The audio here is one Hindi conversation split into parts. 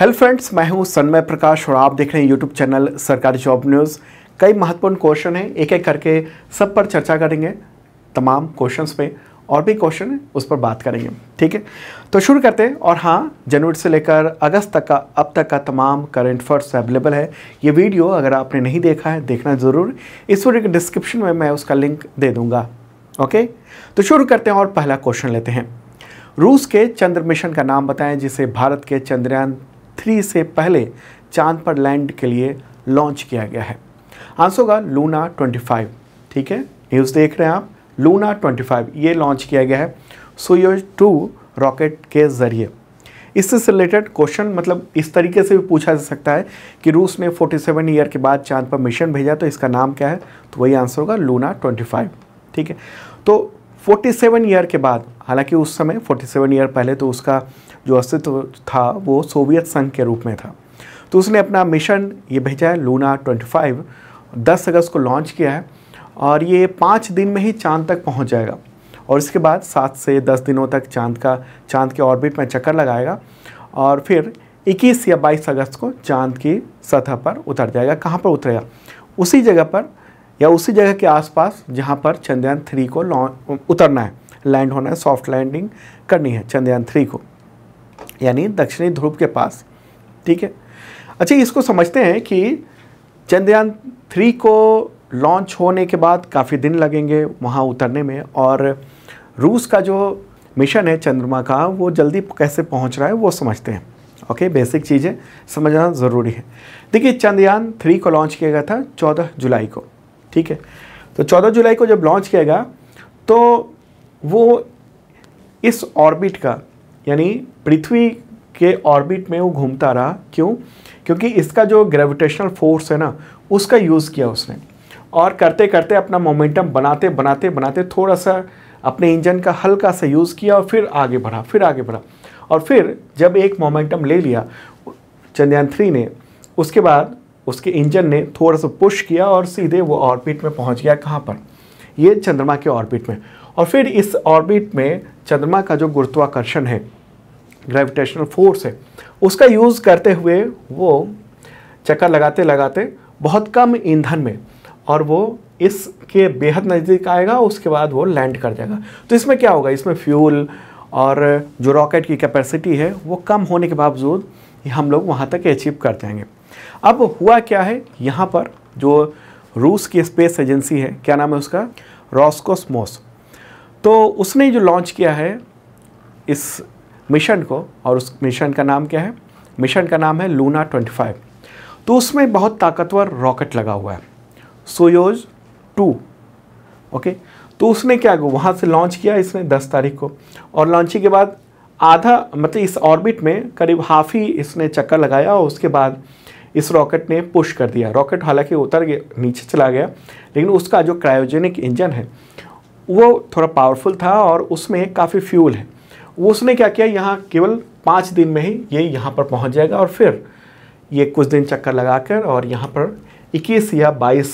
हेलो फ्रेंड्स मैं हूं सन्मय प्रकाश और आप देख रहे हैं YouTube channel Sarkari job news कई महत्वपूर्ण क्वेश्चन हैं एक एक करके सब पर चर्चा करेंगे तमाम क्वेश्चंस पे और भी क्वेश्चन हैं उस पर बात करेंगे ठीक है तो शुरू करते हैं और हाँ जनवरी से लेकर अगस्त तक का अब तक का तमाम करेंट अफेयर्स अवेलेबल है ये वीडियो अगर आपने नहीं देखा है देखना ज़रूर इस वीडियो के डिस्क्रिप्शन में मैं उसका लिंक दे दूँगा ओके तो शुरू करते हैं और पहला क्वेश्चन लेते हैं रूस के चंद्र मिशन का नाम बताएं जिसे भारत के चंद्रयान थ्री से पहले चांद पर लैंड के लिए लॉन्च किया गया है आंसर होगा लूना 25 ठीक है न्यूज़ देख रहे हैं आप लूना 25 ये लॉन्च किया गया है सोयोज टू रॉकेट के ज़रिए इससे रिलेटेड क्वेश्चन मतलब इस तरीके से भी पूछा जा सकता है कि रूस ने 47 ईयर के बाद चांद पर मिशन भेजा तो इसका नाम क्या है तो वही आंसर होगा लूना 25 ठीक है तो 47 ईयर के बाद हालांकि उस समय 47 ईयर पहले तो उसका जो अस्तित्व था वो सोवियत संघ के रूप में था तो उसने अपना मिशन ये भेजा है लूना 25 10 अगस्त को लॉन्च किया है और ये पाँच दिन में ही चांद तक पहुंच जाएगा और इसके बाद सात से दस दिनों तक चांद का चांद के ऑर्बिट में चक्कर लगाएगा और फिर 21 या 22 अगस्त को चांद की सतह पर उतर जाएगा कहाँ पर उतरेगा उसी जगह पर या उसी जगह के आसपास जहाँ पर चंद्रयान थ्री को उतरना है लैंड होना है सॉफ्ट लैंडिंग करनी है चंद्रयान थ्री को यानी दक्षिणी ध्रुव के पास ठीक है अच्छा इसको समझते हैं कि चंद्रयान थ्री को लॉन्च होने के बाद काफ़ी दिन लगेंगे वहाँ उतरने में और रूस का जो मिशन है चंद्रमा का वो जल्दी कैसे पहुँच रहा है वो समझते हैं ओके बेसिक चीज़ें समझना ज़रूरी है देखिए चंद्रयान थ्री को लॉन्च किया गया था चौदह जुलाई को ठीक है तो चौदह जुलाई को जब लॉन्च किया गया तो वो इस ऑर्बिट का यानी पृथ्वी के ऑर्बिट में वो घूमता रहा क्यों क्योंकि इसका जो ग्रेविटेशनल फोर्स है ना उसका यूज़ किया उसने और करते करते अपना मोमेंटम बनाते बनाते बनाते थोड़ा सा अपने इंजन का हल्का सा यूज़ किया और फिर आगे बढ़ा फिर आगे बढ़ा और फिर जब एक मोमेंटम ले लिया चंद्रयान थ्री ने उसके बाद उसके इंजन ने थोड़ा सा पुश किया और सीधे वो ऑर्बिट में पहुंच गया कहाँ पर ये चंद्रमा के ऑर्बिट में और फिर इस ऑर्बिट में चंद्रमा का जो गुरुत्वाकर्षण है ग्रेविटेशनल फोर्स है उसका यूज़ करते हुए वो चक्कर लगाते लगाते बहुत कम ईंधन में और वो इसके बेहद नज़दीक आएगा उसके बाद वो लैंड कर जाएगा तो इसमें क्या होगा इसमें फ्यूल और जो रॉकेट की कैपेसिटी है वो कम होने के बावजूद हम लोग वहाँ तक अचीव कर जाएंगे अब हुआ क्या है यहाँ पर जो रूस की स्पेस एजेंसी है क्या नाम है उसका रॉस्कोसमोस तो उसने जो लॉन्च किया है इस मिशन को और उस मिशन का नाम क्या है मिशन का नाम है लूना 25 तो उसमें बहुत ताकतवर रॉकेट लगा हुआ है सोयोज टू ओके तो उसने क्या वहाँ से लॉन्च किया इसने 10 तारीख को और लॉन्चिंग के बाद आधा मतलब इस ऑर्बिट में करीब हाफ ही इसने चक्कर लगाया और उसके बाद इस रॉकेट ने पुश कर दिया रॉकेट हालांकि उतर गया नीचे चला गया लेकिन उसका जो क्रायोजेनिक इंजन है वो थोड़ा पावरफुल था और उसमें काफ़ी फ्यूल है उसने क्या किया यहाँ केवल पाँच दिन में ही ये यहाँ पर पहुँच जाएगा और फिर ये कुछ दिन चक्कर लगाकर और यहाँ पर 21 या 22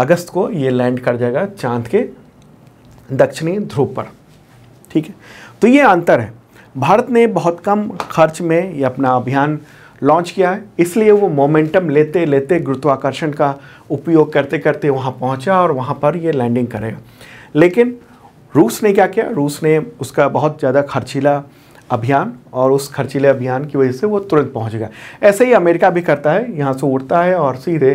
अगस्त को ये लैंड कर जाएगा चांद के दक्षिणी ध्रुव पर ठीक है तो ये अंतर है भारत ने बहुत कम खर्च में ये अपना अभियान लॉन्च किया है इसलिए वो मोमेंटम लेते लेते गुरुत्वाकर्षण का उपयोग करते करते वहाँ पहुँचा और वहाँ पर ये लैंडिंग करेगा लेकिन रूस ने क्या किया रूस ने उसका बहुत ज़्यादा खर्चीला अभियान और उस खर्चीले अभियान की वजह से वो तुरंत पहुंच गया ऐसे ही अमेरिका भी करता है यहाँ से उड़ता है और सीधे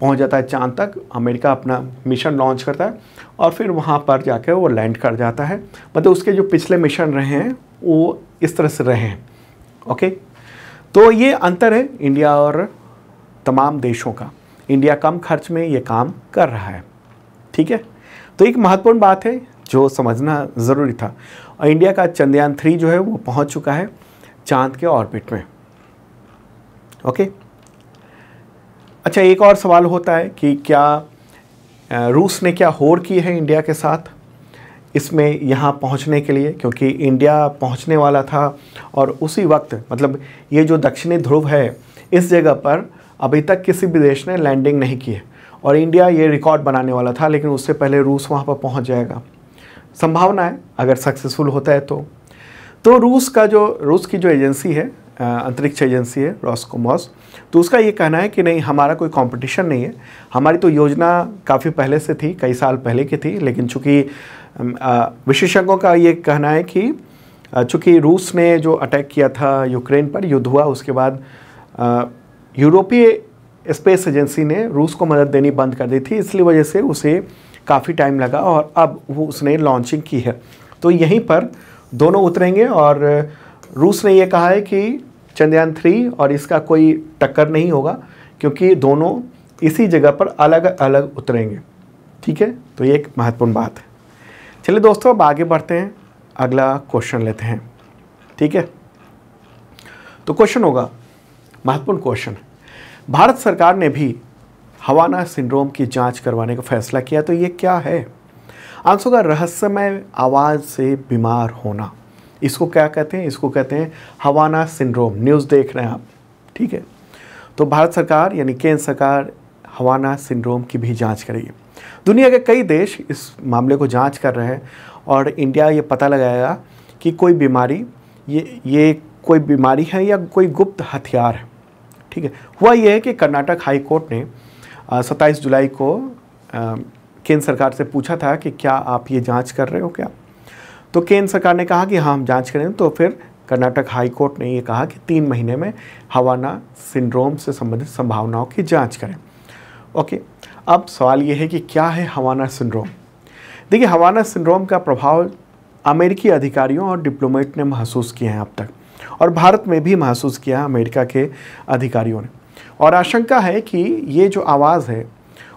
पहुंच जाता है चांद तक अमेरिका अपना मिशन लॉन्च करता है और फिर वहाँ पर जाकर वो लैंड कर जाता है मतलब उसके जो पिछले मिशन रहे हैं वो इस तरह से रहे हैं ओके तो ये अंतर है इंडिया और तमाम देशों का इंडिया कम खर्च में ये काम कर रहा है ठीक है तो एक महत्वपूर्ण बात है जो समझना ज़रूरी था और इंडिया का चंद्रयान थ्री जो है वो पहुंच चुका है चांद के ऑर्बिट में ओके अच्छा एक और सवाल होता है कि क्या रूस ने क्या होर की है इंडिया के साथ इसमें यहाँ पहुँचने के लिए क्योंकि इंडिया पहुँचने वाला था और उसी वक्त मतलब ये जो दक्षिणी ध्रुव है इस जगह पर अभी तक किसी भी देश ने लैंडिंग नहीं की है और इंडिया ये रिकॉर्ड बनाने वाला था लेकिन उससे पहले रूस वहाँ पर पहुँच जाएगा संभावना है अगर सक्सेसफुल होता है तो तो रूस का जो रूस की जो एजेंसी है अंतरिक्ष एजेंसी है रॉसकोमॉस तो उसका ये कहना है कि नहीं हमारा कोई कंपटीशन नहीं है हमारी तो योजना काफ़ी पहले से थी कई साल पहले की थी लेकिन चूँकि विशेषज्ञों का ये कहना है कि चूँकि रूस ने जो अटैक किया था यूक्रेन पर युद्ध हुआ उसके बाद यूरोपीय स्पेस एजेंसी ने रूस को मदद देनी बंद कर दी थी इसलिए वजह से उसे काफ़ी टाइम लगा और अब वो उसने लॉन्चिंग की है तो यहीं पर दोनों उतरेंगे और रूस ने ये कहा है कि चंद्रयान थ्री और इसका कोई टक्कर नहीं होगा क्योंकि दोनों इसी जगह पर अलग अलग उतरेंगे ठीक है तो ये एक महत्वपूर्ण बात है चलिए दोस्तों अब आगे बढ़ते हैं अगला क्वेश्चन लेते हैं ठीक है तो क्वेश्चन होगा महत्वपूर्ण क्वेश्चन भारत सरकार ने भी हवाना सिंड्रोम की जांच करवाने का फैसला किया तो ये क्या है आंसू का रहस्यमय आवाज़ से बीमार होना इसको क्या कहते हैं इसको कहते हैं हवाना सिंड्रोम न्यूज़ देख रहे हैं आप ठीक है तो भारत सरकार यानी केंद्र सरकार हवाना सिंड्रोम की भी जांच करेगी दुनिया के कई देश इस मामले को जांच कर रहे हैं और इंडिया ये पता लगाएगा कि कोई बीमारी ये ये कोई बीमारी है या कोई गुप्त हथियार है ठीक है हुआ यह है कि कर्नाटक हाईकोर्ट ने सत्ताईस जुलाई को केंद्र सरकार से पूछा था कि क्या आप ये जांच कर रहे हो क्या तो केंद्र सरकार ने कहा कि हाँ हम जांच करें तो फिर कर्नाटक हाई कोर्ट ने ये कहा कि तीन महीने में हवाना सिंड्रोम से संबंधित संभावनाओं की जांच करें ओके अब सवाल ये है कि क्या है हवाना सिंड्रोम देखिए हवाना सिंड्रोम का प्रभाव अमेरिकी अधिकारियों और डिप्लोमेट ने महसूस किए हैं अब तक और भारत में भी महसूस किया है अमेरिका के अधिकारियों ने और आशंका है कि ये जो आवाज़ है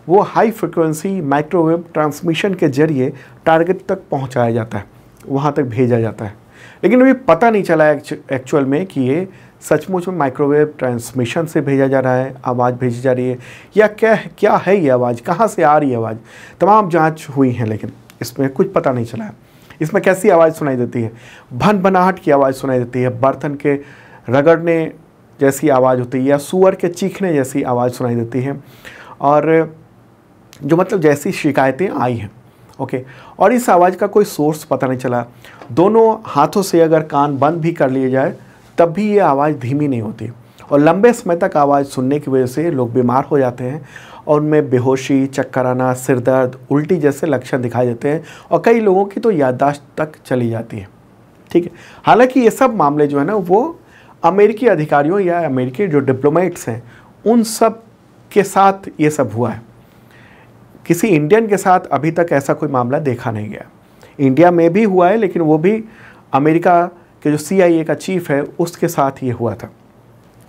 वो हाई फ्रिक्वेंसी माइक्रोवेव ट्रांसमिशन के जरिए टारगेट तक पहुंचाया जाता है वहाँ तक भेजा जाता है लेकिन अभी पता नहीं चला एक्चुअल में कि ये सचमुच में माइक्रोवेव ट्रांसमिशन से भेजा जा रहा है आवाज़ भेजी जा रही है या क्या क्या है ये आवाज़ कहाँ से आ रही है आवाज़ तमाम जाँच हुई है लेकिन इसमें कुछ पता नहीं चला है इसमें कैसी आवाज़ सुनाई देती है भन भनाहट की आवाज़ सुनाई देती है बर्तन के रगड़ने जैसी आवाज़ होती है या सुअर के चीखने जैसी आवाज़ सुनाई देती है और जो मतलब जैसी शिकायतें आई हैं ओके और इस आवाज़ का कोई सोर्स पता नहीं चला दोनों हाथों से अगर कान बंद भी कर लिए जाए तब भी ये आवाज़ धीमी नहीं होती और लंबे समय तक आवाज़ सुनने की वजह से लोग बीमार हो जाते हैं और उनमें बेहोशी चक्कर आना सिर दर्द उल्टी जैसे लक्षण दिखाई देते हैं और कई लोगों की तो याददाश्त तक चली जाती है ठीक है हालांकि ये सब मामले जो है ना वो अमेरिकी अधिकारियों या अमेरिकी जो डिप्लोमेट्स हैं उन सब के साथ ये सब हुआ है किसी इंडियन के साथ अभी तक ऐसा कोई मामला देखा नहीं गया इंडिया में भी हुआ है लेकिन वो भी अमेरिका के जो सी का चीफ है उसके साथ ये हुआ था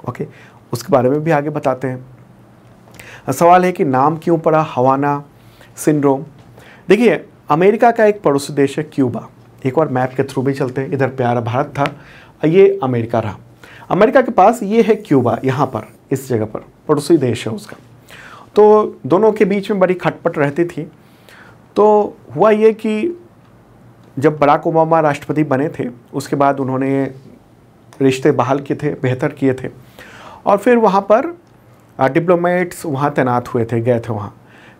ओके उसके बारे में भी आगे बताते हैं सवाल है कि नाम क्यों पड़ा हवाना सिंड्रोम देखिए अमेरिका का एक पड़ोसी देश है क्यूबा एक बार मैप के थ्रू भी चलते हैं इधर प्यारा भारत था ये अमेरिका रहा अमेरिका के पास ये है क्यूबा यहाँ पर इस जगह पर पड़ोसी देश है उसका तो दोनों के बीच में बड़ी खटपट रहती थी तो हुआ ये कि जब बराक ओबामा राष्ट्रपति बने थे उसके बाद उन्होंने रिश्ते बहाल किए थे बेहतर किए थे और फिर वहाँ पर डिप्लोमेट्स वहाँ तैनात हुए थे गए थे वहाँ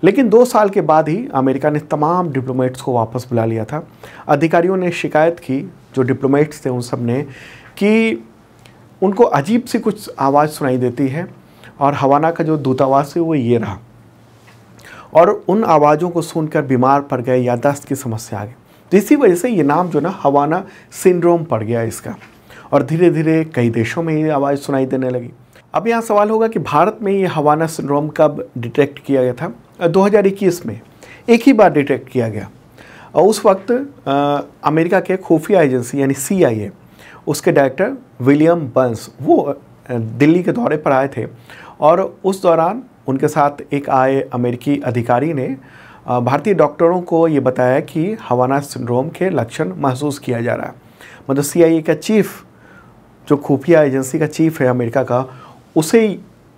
लेकिन दो साल के बाद ही अमेरिका ने तमाम डिप्लोमेट्स को वापस बुला लिया था अधिकारियों ने शिकायत की जो डिप्लोमेट्स थे उन सब ने कि उनको अजीब सी कुछ आवाज़ सुनाई देती है और हवाना का जो दूतावास है वो ये रहा और उन आवाज़ों को सुनकर बीमार पड़ गए या दस्त की समस्या आ गई तो इसी वजह से ये नाम जो ना हवाना सिंड्रोम पड़ गया इसका और धीरे धीरे कई देशों में ये आवाज़ सुनाई देने लगी अब यहाँ सवाल होगा कि भारत में ये हवाना सिंड्रोम कब डिटेक्ट किया गया था 2021 में एक ही बार डिटेक्ट किया गया और उस वक्त आ, अमेरिका के खुफिया एजेंसी यानी सी उसके डायरेक्टर विलियम बंस वो दिल्ली के दौरे पर आए थे और उस दौरान उनके साथ एक आए अमेरिकी अधिकारी ने भारतीय डॉक्टरों को ये बताया कि हवाना सिंड्रोम के लक्षण महसूस किया जा रहा है मतलब ए का चीफ जो खुफिया एजेंसी का चीफ है अमेरिका का उसे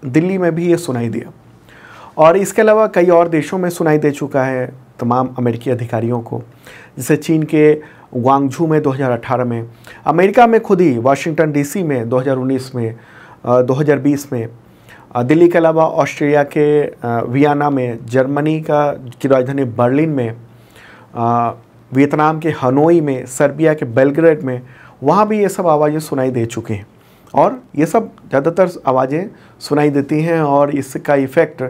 दिल्ली में भी ये सुनाई दिया और इसके अलावा कई और देशों में सुनाई दे चुका है तमाम अमेरिकी अधिकारियों को जैसे चीन के ग्वांगझू में 2018 में अमेरिका में खुद ही वाशिंगटन डीसी में 2019 में 2020 में दिल्ली के अलावा ऑस्ट्रेलिया के वियाना वियना में जर्मनी का की राजधानी बर्लिन में वियतनाम के हनोई में सर्बिया के बेलग्रेड में वहाँ भी ये सब आवाज़ें सुनाई दे चुकी हैं और ये सब ज़्यादातर आवाज़ें सुनाई देती हैं और इसका इफ़ेक्ट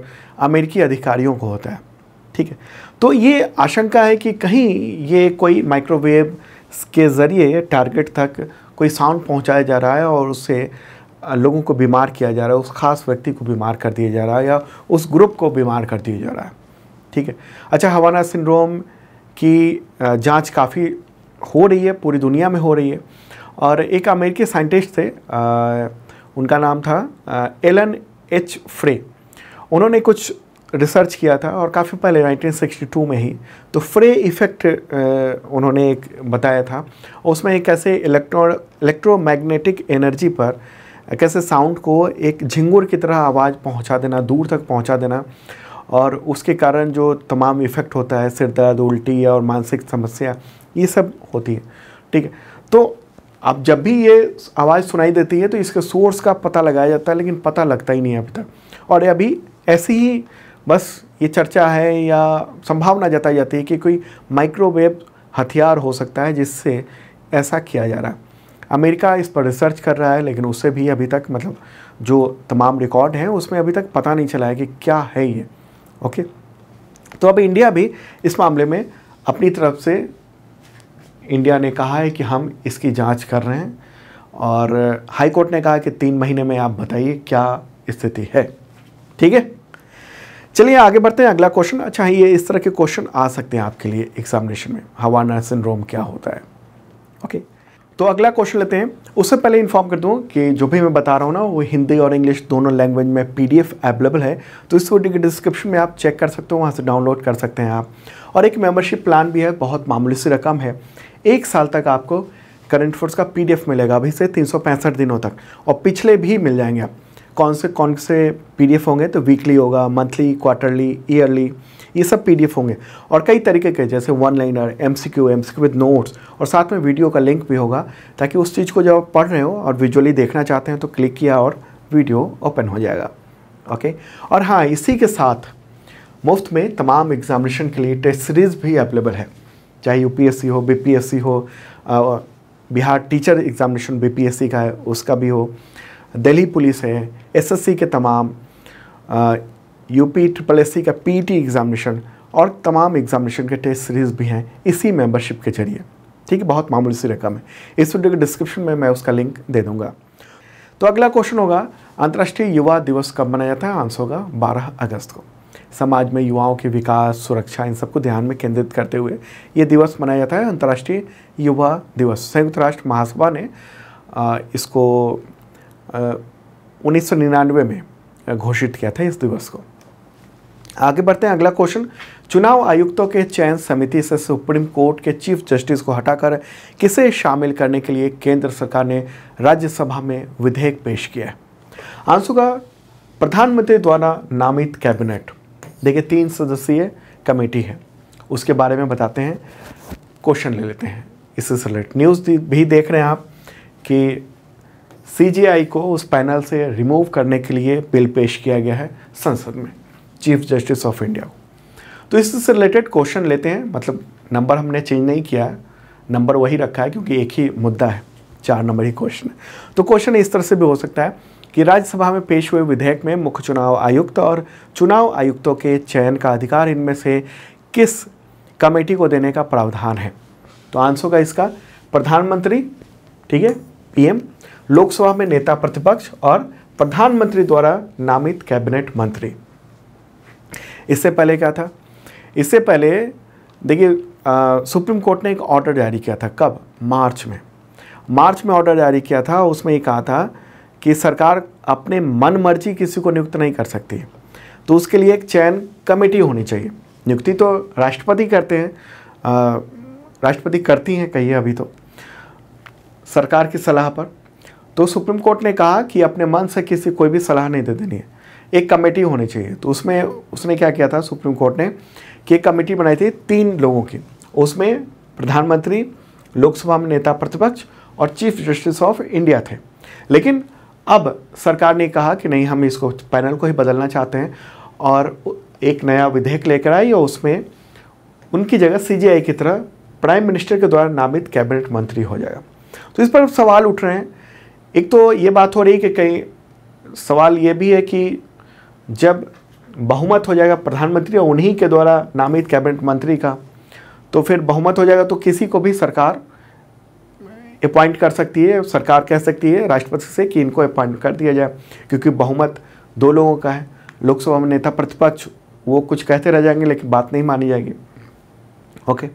अमेरिकी अधिकारियों को होता है ठीक है तो ये आशंका है कि कहीं ये कोई माइक्रोवेव के ज़रिए टारगेट तक कोई साउंड पहुंचाया जा रहा है और उससे लोगों को बीमार किया जा रहा है उस खास व्यक्ति को बीमार कर दिया जा रहा है या उस ग्रुप को बीमार कर दिया जा रहा है ठीक है अच्छा हवाना सिंड्रोम की जांच काफ़ी हो रही है पूरी दुनिया में हो रही है और एक अमेरिकी साइंटिस्ट थे आ, उनका नाम था एलन एच फ्रे उन्होंने कुछ रिसर्च किया था और काफ़ी पहले 1962 में ही तो फ्रे इफ़ेक्ट उन्होंने एक बताया था और उसमें एक कैसे इलेक्ट्रो इलेक्ट्रोमैग्नेटिक एनर्जी पर कैसे साउंड को एक झिंगुर की तरह आवाज़ पहुंचा देना दूर तक पहुंचा देना और उसके कारण जो तमाम इफ़ेक्ट होता है सिर दर्द उल्टी और मानसिक समस्या ये सब होती है ठीक है तो अब जब भी ये आवाज़ सुनाई देती है तो इसके सोर्स का पता लगाया जाता है लेकिन पता लगता ही नहीं है अभी तक और अभी ऐसी ही बस ये चर्चा है या संभावना जताई जाती है कि कोई माइक्रोवेव हथियार हो सकता है जिससे ऐसा किया जा रहा है अमेरिका इस पर रिसर्च कर रहा है लेकिन उससे भी अभी तक मतलब जो तमाम रिकॉर्ड हैं उसमें अभी तक पता नहीं चला है कि क्या है ये ओके तो अब इंडिया भी इस मामले में अपनी तरफ से इंडिया ने कहा है कि हम इसकी जांच कर रहे हैं और हाईकोर्ट ने कहा कि तीन महीने में आप बताइए क्या स्थिति है ठीक है चलिए आगे बढ़ते हैं अगला क्वेश्चन अच्छा ये इस तरह के क्वेश्चन आ सकते हैं आपके लिए एग्जामिनेशन में हवाना सिंड्रोम क्या होता है ओके तो अगला क्वेश्चन लेते हैं उससे पहले इन्फॉर्म कर दूँ कि जो भी मैं बता रहा हूँ ना वो हिंदी और इंग्लिश दोनों लैंग्वेज में पी अवेलेबल है तो इस वीडियो के डिस्क्रिप्शन में आप चेक कर सकते हो वहाँ से डाउनलोड कर सकते हैं आप और एक मेम्बरशिप प्लान भी है बहुत मामूली सी रकम है एक साल तक आपको करंट फोर्स का पीडीएफ मिलेगा अभी से तीन दिनों तक और पिछले भी मिल जाएंगे आप कौन से कौन से पीडीएफ होंगे तो वीकली होगा मंथली क्वार्टरली ईयरली ये सब पीडीएफ होंगे और कई तरीके के जैसे one liner M C Q M C Q with notes और साथ में वीडियो का लिंक भी होगा ताकि उस चीज़ को जब आप पढ़ रहे हो और विजुअली देखना चाहते हैं तो क्लिक किया और वीडियो ओपन हो जाएगा ओके और हाँ इसी के साथ मुफ्त में तमाम एग्जामिनेशन के लिए टेस्ट सीरीज़ भी अवेलेबल है चाहे यू हो बी हो बिहार टीचर एग्जामिनेशन बी का है उसका भी हो दिल्ली पुलिस है एसएससी के तमाम यूपी ट्रिपल एस का पीटी एग्ज़ामिनेशन और तमाम एग्ज़ामिनेशन के टेस्ट सीरीज़ भी हैं इसी मेंबरशिप के जरिए ठीक है बहुत मामूली सी रकम है इस वीडियो के डिस्क्रिप्शन में मैं उसका लिंक दे दूंगा तो अगला क्वेश्चन होगा अंतर्राष्ट्रीय युवा दिवस कब मनाया जाता है आंसर होगा 12 अगस्त को समाज में युवाओं के विकास सुरक्षा इन सबको ध्यान में केंद्रित करते हुए ये दिवस मनाया जाता है अंतर्राष्ट्रीय युवा दिवस संयुक्त राष्ट्र महासभा ने इसको उन्नीस में घोषित किया था इस दिवस को आगे बढ़ते हैं अगला क्वेश्चन चुनाव आयुक्तों के चयन समिति से सुप्रीम कोर्ट के चीफ जस्टिस को हटाकर किसे शामिल करने के लिए केंद्र सरकार ने राज्यसभा में विधेयक पेश किया है आंसू का प्रधानमंत्री द्वारा नामित कैबिनेट देखिए तीन सदस्यीय कमेटी है उसके बारे में बताते हैं क्वेश्चन ले लेते हैं इससे रिलेटेड न्यूज़ भी देख रहे हैं आप कि सी को उस पैनल से रिमूव करने के लिए बिल पेश किया गया है संसद में चीफ जस्टिस ऑफ इंडिया को तो इससे रिलेटेड क्वेश्चन लेते हैं मतलब नंबर हमने चेंज नहीं किया है नंबर वही रखा है क्योंकि एक ही मुद्दा है चार नंबर ही क्वेश्चन है तो क्वेश्चन इस तरह से भी हो सकता है कि राज्यसभा में पेश हुए विधेयक में मुख्य चुनाव आयुक्त और चुनाव आयुक्तों के चयन का अधिकार इनमें से किस कमेटी को देने का प्रावधान है तो आंसर होगा इसका प्रधानमंत्री ठीक है पीएम लोकसभा में नेता प्रतिपक्ष और प्रधानमंत्री द्वारा नामित कैबिनेट मंत्री इससे पहले क्या था इससे पहले देखिए सुप्रीम कोर्ट ने एक ऑर्डर जारी किया था कब मार्च में मार्च में ऑर्डर जारी किया था उसमें ये कहा था कि सरकार अपने मन मर्जी किसी को नियुक्त नहीं कर सकती तो उसके लिए एक चयन कमेटी होनी चाहिए नियुक्ति तो राष्ट्रपति करते हैं राष्ट्रपति करती हैं कहिए है अभी तो सरकार की सलाह पर तो सुप्रीम कोर्ट ने कहा कि अपने मन से किसी कोई भी सलाह नहीं दे देनी है एक कमेटी होनी चाहिए तो उसमें उसने क्या किया था सुप्रीम कोर्ट ने कि एक कमेटी बनाई थी तीन लोगों की उसमें प्रधानमंत्री लोकसभा में नेता प्रतिपक्ष और चीफ जस्टिस ऑफ इंडिया थे लेकिन अब सरकार ने कहा कि नहीं हम इसको पैनल को ही बदलना चाहते हैं और एक नया विधेयक लेकर आई और उसमें उनकी जगह सीजीआई की तरह प्राइम मिनिस्टर के द्वारा नामित कैबिनेट मंत्री हो जाएगा तो इस पर सवाल उठ रहे हैं एक तो ये बात हो रही कि कई सवाल ये भी है कि जब बहुमत हो जाएगा प्रधानमंत्री और उन्हीं के द्वारा नामित कैबिनेट मंत्री का तो फिर बहुमत हो जाएगा तो किसी को भी सरकार अपॉइंट कर सकती है सरकार कह सकती है राष्ट्रपति से कि इनको अपॉइंट कर दिया जाए क्योंकि बहुमत दो लोगों का है लोकसभा में नेता प्रतिपक्ष वो कुछ कहते रह जाएंगे लेकिन बात नहीं मानी जाएगी ओके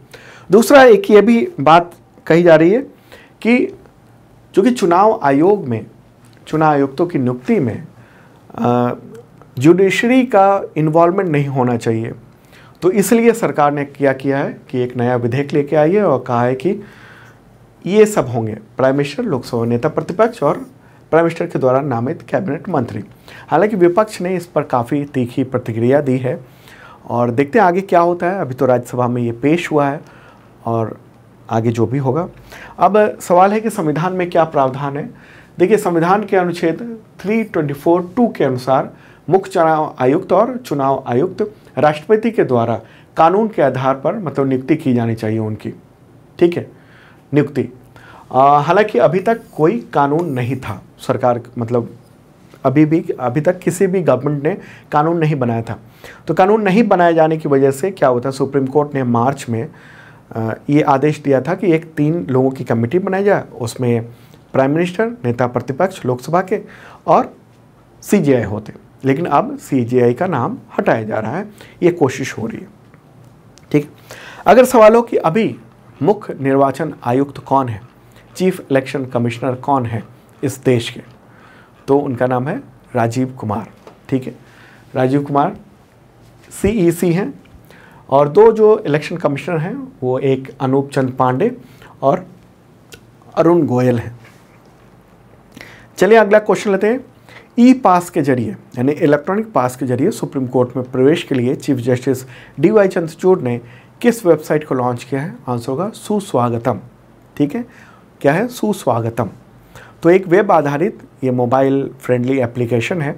दूसरा एक ये भी बात कही जा रही है कि चूँकि चुनाव आयोग में चुनाव आयुक्तों की नियुक्ति में जुडिशरी का इन्वॉल्वमेंट नहीं होना चाहिए तो इसलिए सरकार ने क्या किया है कि एक नया विधेयक लेके आई है और कहा है कि ये सब होंगे प्राइम मिनिस्टर लोकसभा नेता प्रतिपक्ष और प्राइम मिनिस्टर के द्वारा नामित कैबिनेट मंत्री हालांकि विपक्ष ने इस पर काफ़ी तीखी प्रतिक्रिया दी है और देखते हैं आगे क्या होता है अभी तो राज्यसभा में ये पेश हुआ है और आगे जो भी होगा अब सवाल है कि संविधान में क्या प्रावधान है देखिए संविधान के अनुच्छेद 324 टू के अनुसार मुख्य चुनाव आयुक्त और चुनाव आयुक्त राष्ट्रपति के द्वारा कानून के आधार पर मतलब नियुक्ति की जानी चाहिए उनकी ठीक है नियुक्ति हालांकि अभी तक कोई कानून नहीं था सरकार मतलब अभी भी अभी तक किसी भी गवर्नमेंट ने कानून नहीं बनाया था तो कानून नहीं बनाए जाने की वजह से क्या होता है सुप्रीम कोर्ट ने मार्च में ये आदेश दिया था कि एक तीन लोगों की कमेटी बनाई जाए उसमें प्राइम मिनिस्टर नेता प्रतिपक्ष लोकसभा के और सीजीआई होते लेकिन अब सीजीआई का नाम हटाया जा रहा है ये कोशिश हो रही है ठीक अगर सवाल हो कि अभी मुख्य निर्वाचन आयुक्त कौन है चीफ इलेक्शन कमिश्नर कौन है इस देश के तो उनका नाम है राजीव कुमार ठीक है राजीव कुमार सी e हैं और दो जो इलेक्शन कमिश्नर हैं वो एक अनूप चंद पांडे और अरुण गोयल हैं चलिए अगला क्वेश्चन लेते हैं ई पास के जरिए यानी इलेक्ट्रॉनिक पास के जरिए सुप्रीम कोर्ट में प्रवेश के लिए chief justice D Y Chandrachud ने किस वेबसाइट को लॉन्च किया है आंसर होगा सुस्वागतम ठीक है क्या है सुस्वागतम तो एक वेब आधारित ये मोबाइल फ्रेंडली एप्लीकेशन है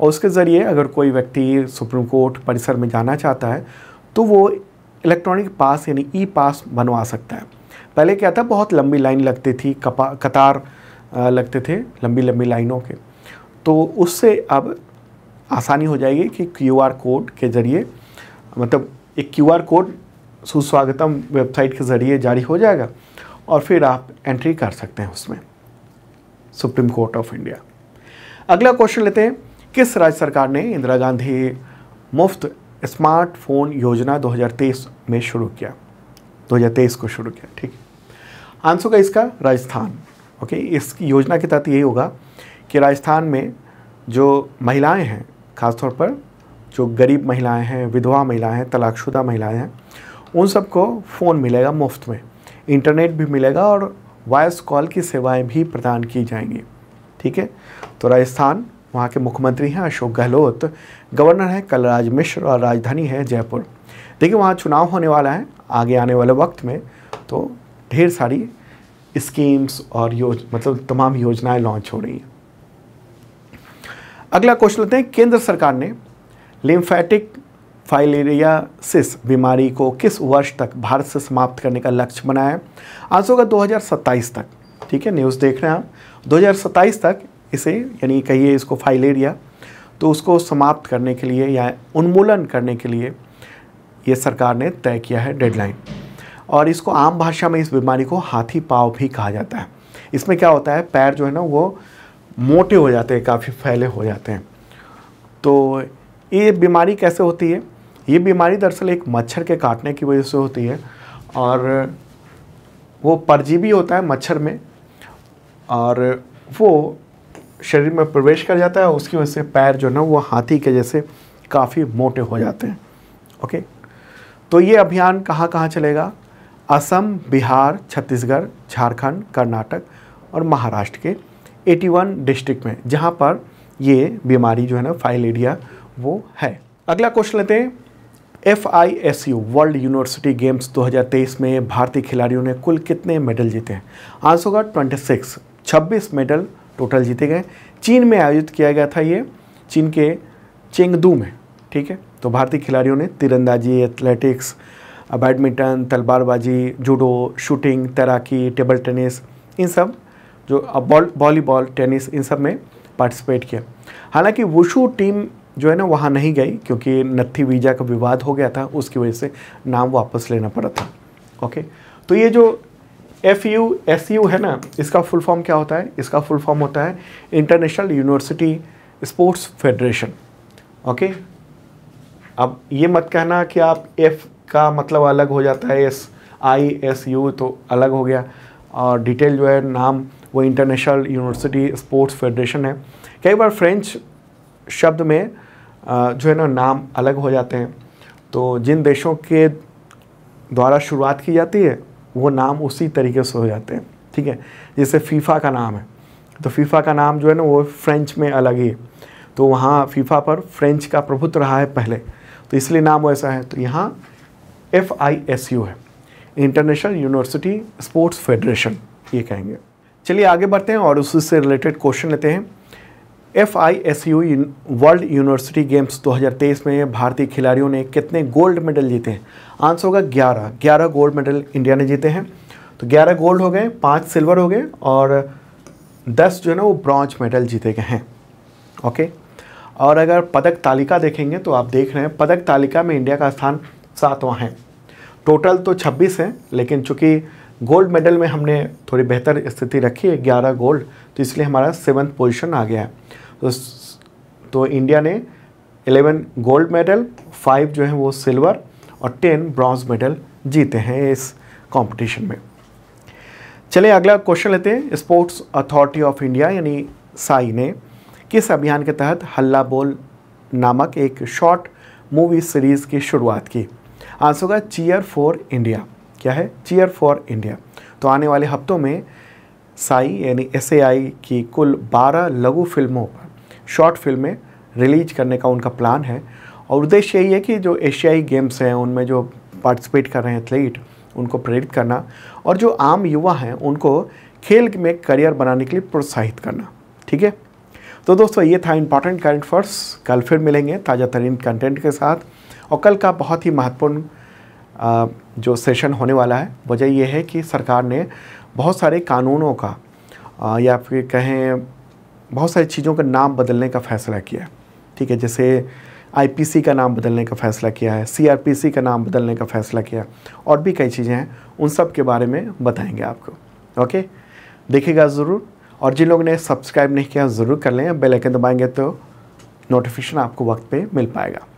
और उसके ज़रिए अगर कोई व्यक्ति सुप्रीम कोर्ट परिसर में जाना चाहता है तो वो इलेक्ट्रॉनिक पास यानी ई पास बनवा सकता है पहले क्या था बहुत लंबी लाइन लगती थी कपा कतार लगते थे लंबी लंबी लाइनों के तो उससे अब आसानी हो जाएगी कि क्यू आर कोड के ज़रिए मतलब एक Q R code Suswagatam website के ज़रिए जारी हो जाएगा और फिर आप एंट्री कर सकते हैं उसमें सुप्रीम कोर्ट ऑफ इंडिया अगला क्वेश्चन लेते हैं किस राज्य सरकार ने इंदिरा गांधी मुफ्त स्मार्टफोन योजना 2023 में शुरू किया 2023 को शुरू किया ठीक है आंसर होगा इसका राजस्थान ओके इस योजना के तहत यही होगा कि राजस्थान में जो महिलाएं हैं खासतौर पर जो गरीब महिलाएं हैं विधवा महिलाएं हैं तलाकशुदा महिलाएं हैं उन सबको फ़ोन मिलेगा मुफ्त में इंटरनेट भी मिलेगा और वॉयस कॉल की सेवाएं भी प्रदान की जाएंगी ठीक है तो राजस्थान वहाँ के मुख्यमंत्री हैं अशोक गहलोत गवर्नर हैं कलराज मिश्र और राजधानी है जयपुर देखिए वहाँ चुनाव होने वाला है आगे आने वाले वक्त में तो ढेर सारी स्कीम्स और योज मतलब तमाम योजनाएं लॉन्च हो रही हैं अगला क्वेश्चन लेते हैं केंद्र सरकार ने लिम्फैटिक फाइलेरियासिस बीमारी को किस वर्ष तक भारत से समाप्त करने का लक्ष्य बनाया है आंसर होगा दो तक ठीक है न्यूज़ देख रहे हैं आप दो तक इसे यानी कहिए इसको फाइलेरिया तो उसको समाप्त करने के लिए या उन्मूलन करने के लिए ये सरकार ने तय किया है डेडलाइन और इसको आम भाषा में इस बीमारी को हाथी पाव भी कहा जाता है इसमें क्या होता है पैर जो है ना वो मोटे हो जाते हैं काफ़ी फैले हो जाते हैं तो ये बीमारी कैसे होती है ये बीमारी दरअसल एक मच्छर के काटने की वजह से होती है और वो परजीवी होता है मच्छर में और वो शरीर में प्रवेश कर जाता है उसकी वजह से पैर जो ना वो हाथी के जैसे काफ़ी मोटे हो जाते हैं ओके तो ये अभियान कहाँ कहाँ चलेगा असम बिहार छत्तीसगढ़ झारखंड कर्नाटक और महाराष्ट्र के 81 डिस्ट्रिक्ट में जहाँ पर ये बीमारी जो है ना फाइलेरिया वो है अगला क्वेश्चन लेते हैं F I S U world university games 2023 में भारतीय खिलाड़ियों ने कुल कितने मेडल जीते हैं आंसर होगा 26 26 मेडल टोटल जीते गए चीन में आयोजित किया गया था ये चीन के चेंगदू में ठीक है तो भारतीय खिलाड़ियों ने तिरंदाजी एथलेटिक्स बैडमिंटन तलवारबाजी जूडो शूटिंग तैराकी टेबल टेनिस इन सब जो बॉल वॉलीबॉल टेनिस इन सब में पार्टिसिपेट किया हालांकि वुशू टीम जो है ना वहाँ नहीं गई क्योंकि नत्थी वीजा का विवाद हो गया था उसकी वजह से नाम वापस लेना पड़ा था ओके तो ये जो एफ यू एस यू है ना इसका फुल फॉर्म क्या होता है इसका फुल फॉर्म होता है international university sports federation okay अब ये मत कहना कि आप एफ का मतलब अलग हो जाता है एस आई एस यू तो अलग हो गया और डिटेल जो है नाम वो इंटरनेशनल यूनिवर्सिटी स्पोर्ट्स फेडरेशन है कई बार फ्रेंच शब्द में जो है ना नाम अलग हो जाते हैं तो जिन देशों के द्वारा शुरुआत की जाती है वो नाम उसी तरीके से हो जाते हैं ठीक है जैसे फीफा का नाम है तो फीफा का नाम जो है ना वो फ्रेंच में अलग ही है तो वहाँ फीफा पर फ्रेंच का प्रभुत्व रहा है पहले तो इसलिए नाम वैसा है तो यहाँ एफ आई एस यू है इंटरनेशनल यूनिवर्सिटी स्पोर्ट्स फेडरेशन ये कहेंगे चलिए आगे बढ़ते हैं और उससे रिलेटेड क्वेश्चन लेते हैं F I S U world university games 2023 में भारतीय खिलाड़ियों ने कितने गोल्ड मेडल जीते हैं आंसर होगा 11 11 गोल्ड मेडल इंडिया ने जीते हैं तो 11 गोल्ड हो गए पाँच सिल्वर हो गए और 10 जो है ना वो ब्रॉन्ज मेडल जीते गए हैं ओके और अगर पदक तालिका देखेंगे तो आप देख रहे हैं पदक तालिका में इंडिया का स्थान सातवां है टोटल तो छब्बीस है लेकिन चूँकि गोल्ड मेडल में हमने थोड़ी बेहतर स्थिति रखी है ग्यारह गोल्ड तो इसलिए हमारा सेवन्थ पोजिशन आ गया है तो, तो इंडिया ने 11 गोल्ड मेडल 5 जो है वो सिल्वर और 10 ब्रॉन्ज मेडल जीते हैं इस कंपटीशन में चलिए अगला क्वेश्चन लेते हैं स्पोर्ट्स अथॉरिटी ऑफ इंडिया यानी साई ने किस अभियान के तहत हल्ला बोल नामक एक शॉर्ट मूवी सीरीज़ की शुरुआत की आंसर होगा चीयर फॉर इंडिया क्या है चीयर फॉर इंडिया तो आने वाले हफ्तों में साई यानी एस की कुल 12 लघु फिल्मों पर शॉर्ट फिल्में रिलीज करने का उनका प्लान है और उद्देश्य यही है कि जो एशियाई गेम्स हैं उनमें जो पार्टिसिपेट कर रहे हैं एथलीट उनको प्रेरित करना और जो आम युवा हैं उनको खेल में करियर बनाने के लिए प्रोत्साहित करना ठीक है तो दोस्तों ये था इम्पॉर्टेंट करंट फर्स कल फिर मिलेंगे ताज़ा तरीन कंटेंट के साथ और कल का बहुत ही महत्वपूर्ण जो सेशन होने वाला है वजह यह है कि सरकार ने बहुत सारे कानूनों का या फिर कहें बहुत सारी चीज़ों का नाम बदलने का फ़ैसला किया है ठीक है जैसे आईपीसी का नाम बदलने का फ़ैसला किया है सीआरपीसी का नाम बदलने का फ़ैसला किया और भी कई चीज़ें हैं उन सब के बारे में बताएंगे आपको ओके देखिएगा ज़रूर और जिन लोगों ने सब्सक्राइब नहीं किया ज़रूर कर लें बेलैकन दबाएँगे दबाएंगे तो नोटिफिकेशन आपको वक्त पर मिल पाएगा